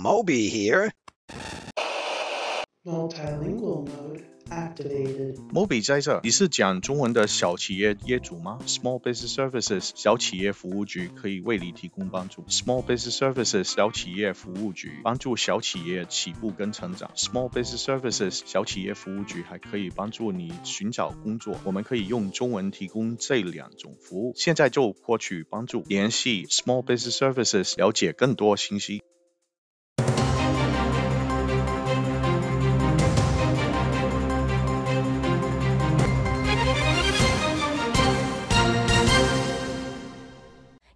Moby here. Multi lingual mode activated. Moby 在这，你是讲中文的小企业业主吗？Small business services 小企业服务局可以为你提供帮助。Small business services 小企业服务局帮助小企业起步跟成长。Small business services 小企业服务局还可以帮助你寻找工作。我们可以用中文提供这两种服务。现在就获取帮助，联系 Small business services 了解更多信息。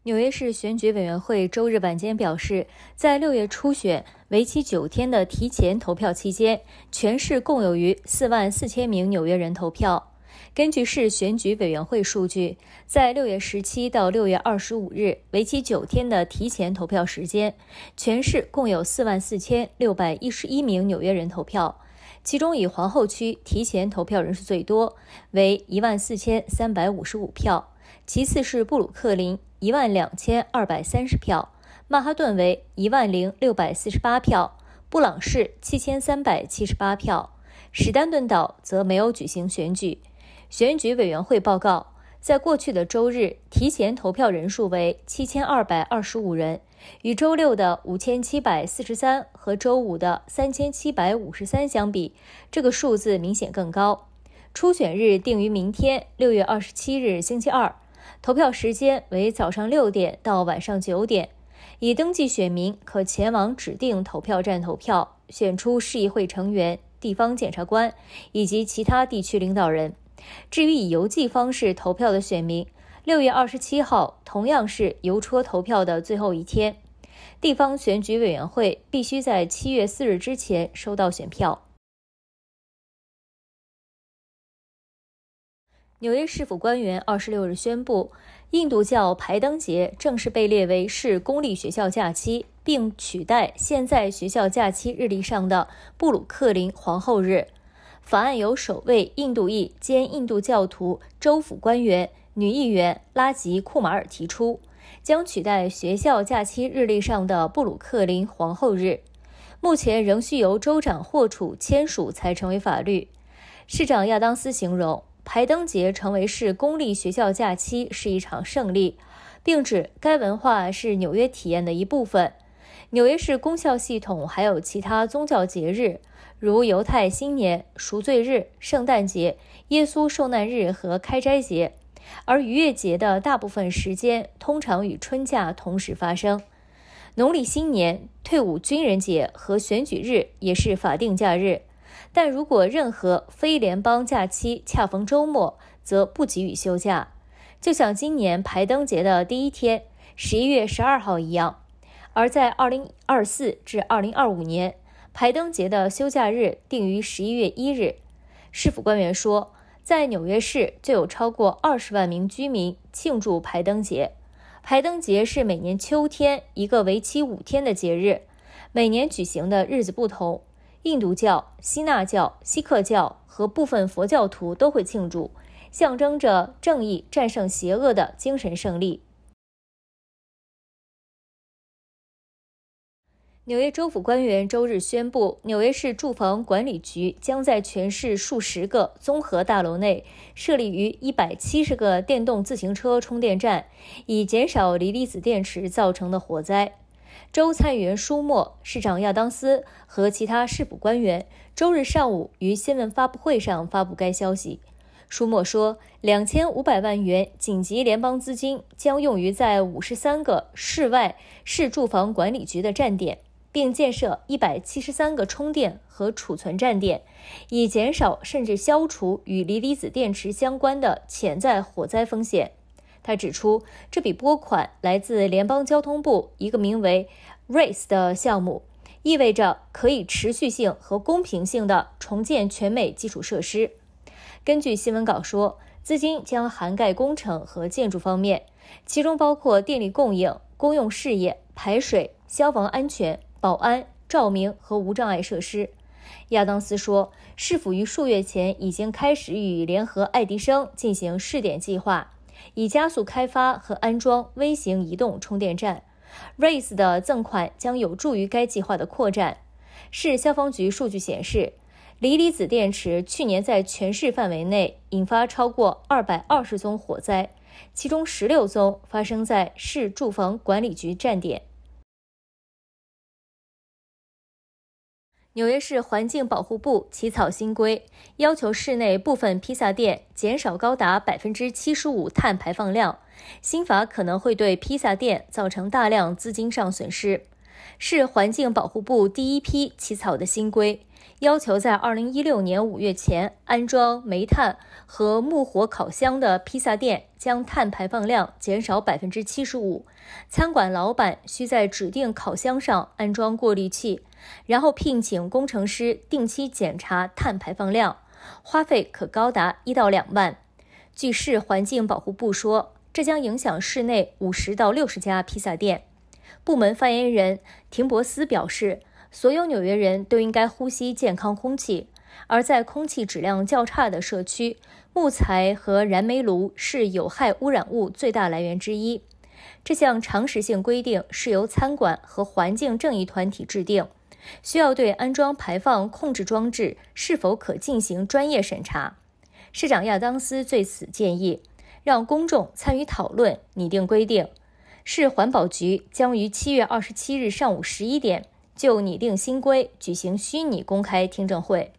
纽约市选举委员会周日晚间表示，在六月初选为期九天的提前投票期间，全市共有逾四万四千名纽约人投票。根据市选举委员会数据，在六月十七到六月二十五日为期九天的提前投票时间，全市共有四万四千六百一十一名纽约人投票，其中以皇后区提前投票人数最多，为一万四千三百五十五票，其次是布鲁克林。一万两千二百三十票，曼哈顿为一万零六百四十八票，布朗市七千三百七十八票，史丹顿岛则没有举行选举。选举委员会报告，在过去的周日提前投票人数为七千二百二十五人，与周六的五千七百四十三和周五的三千七百五十三相比，这个数字明显更高。初选日定于明天，六月二十七日星期二。投票时间为早上六点到晚上九点，已登记选民可前往指定投票站投票，选出市议会成员、地方检察官以及其他地区领导人。至于以邮寄方式投票的选民，六月二十七号同样是邮戳投票的最后一天，地方选举委员会必须在七月四日之前收到选票。纽约市府官员二十六日宣布，印度教排灯节正式被列为市公立学校假期，并取代现在学校假期日历上的布鲁克林皇后日。法案由首位印度裔兼印度教徒州府官员、女议员拉吉库马尔提出，将取代学校假期日历上的布鲁克林皇后日。目前仍需由州长霍楚签署才成为法律。市长亚当斯形容。排灯节成为市公立学校假期是一场胜利，并指该文化是纽约体验的一部分。纽约市公校系统还有其他宗教节日，如犹太新年、赎罪日、圣诞节、耶稣受难日和开斋节。而逾越节的大部分时间通常与春假同时发生。农历新年、退伍军人节和选举日也是法定假日。但如果任何非联邦假期恰逢周末，则不给予休假，就像今年排灯节的第一天，十一月十二号一样。而在二零二四至二零二五年，排灯节的休假日定于十一月一日。市府官员说，在纽约市就有超过二十万名居民庆祝排灯节。排灯节是每年秋天一个为期五天的节日，每年举行的日子不同。印度教、锡纳教、锡克教和部分佛教徒都会庆祝，象征着正义战胜邪恶的精神胜利。纽约州府官员周日宣布，纽约市住房管理局将在全市数十个综合大楼内设立于一百七十个电动自行车充电站，以减少锂离子电池造成的火灾。州参议员舒默、市长亚当斯和其他市府官员周日上午于新闻发布会上发布该消息。舒默说，两千五百万元紧急联邦资金将用于在五十三个市外市住房管理局的站点，并建设一百七十三个充电和储存站点，以减少甚至消除与锂离子电池相关的潜在火灾风险。他指出，这笔拨款来自联邦交通部一个名为 “Race” 的项目，意味着可以持续性和公平性的重建全美基础设施。根据新闻稿说，资金将涵盖工程和建筑方面，其中包括电力供应、公用事业、排水、消防安全、保安、照明和无障碍设施。亚当斯说，市府于数月前已经开始与联合爱迪生进行试点计划。以加速开发和安装微型移动充电站，Raise 的赠款将有助于该计划的扩展。市消防局数据显示，锂离子电池去年在全市范围内引发超过二百二十宗火灾，其中十六宗发生在市住房管理局站点。纽约市环境保护部起草新规，要求室内部分披萨店减少高达百分之七十五碳排放量。新法可能会对披萨店造成大量资金上损失，是环境保护部第一批起草的新规。要求在二零一六年五月前安装煤炭和木火烤箱的披萨店，将碳排放量减少百分之七十五。餐馆老板需在指定烤箱上安装过滤器，然后聘请工程师定期检查碳排放量，花费可高达一到两万。据市环境保护部说，这将影响市内五十到六十家披萨店。部门发言人廷博斯表示。所有纽约人都应该呼吸健康空气，而在空气质量较差的社区，木材和燃煤炉是有害污染物最大来源之一。这项常识性规定是由餐馆和环境正义团体制定，需要对安装排放控制装置是否可进行专业审查。市长亚当斯对此建议，让公众参与讨论拟定规定。市环保局将于七月二十七日上午十一点。就拟定新规举行虚拟公开听证会。